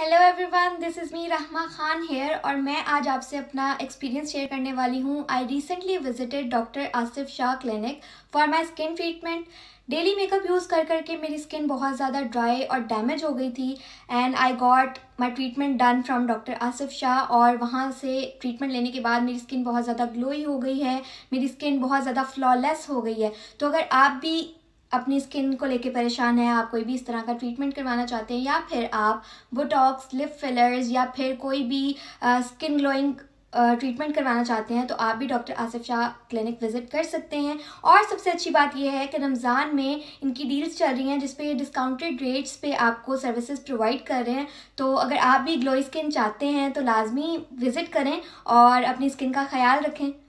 hello everyone this is me Rahma Khan here और मैं आज आपसे अपना एक्सपीरियंस शेयर करने वाली हूँ I recently visited doctor Asif Shah clinic for my skin treatment daily makeup use कर करके मेरी स्किन बहुत ज़्यादा ड्राई और डैमेज हो गई थी and I got my treatment done from doctor Asif Shah और वहाँ से ट्रीटमेंट लेने के बाद मेरी स्किन बहुत ज़्यादा ग्लोई हो गई है मेरी स्किन बहुत ज़्यादा फ्लॉलेस हो गई है तो अगर आप भी अपनी स्किन को लेके परेशान है आप कोई भी इस तरह का ट्रीटमेंट करवाना चाहते हैं या फिर आप बोटॉक्स लिप फिलर्स या फिर कोई भी स्किन ग्लोइंग ट्रीटमेंट करवाना चाहते हैं तो आप भी doctor Asif Shah clinic visit कर सकते हैं और सबसे अच्छी बात यह है कि रमज़ान में इनकी डील्स चल रही हैं जिसपे ये डिस्काउंटेड रेट्स पे आपको सर्विसेज प्रोवाइड कर रहे हैं तो अगर आप भी ग्लोई स्किन चाहते हैं तो लाजमी विज़िट करें और अपनी स्किन का ख्याल रखें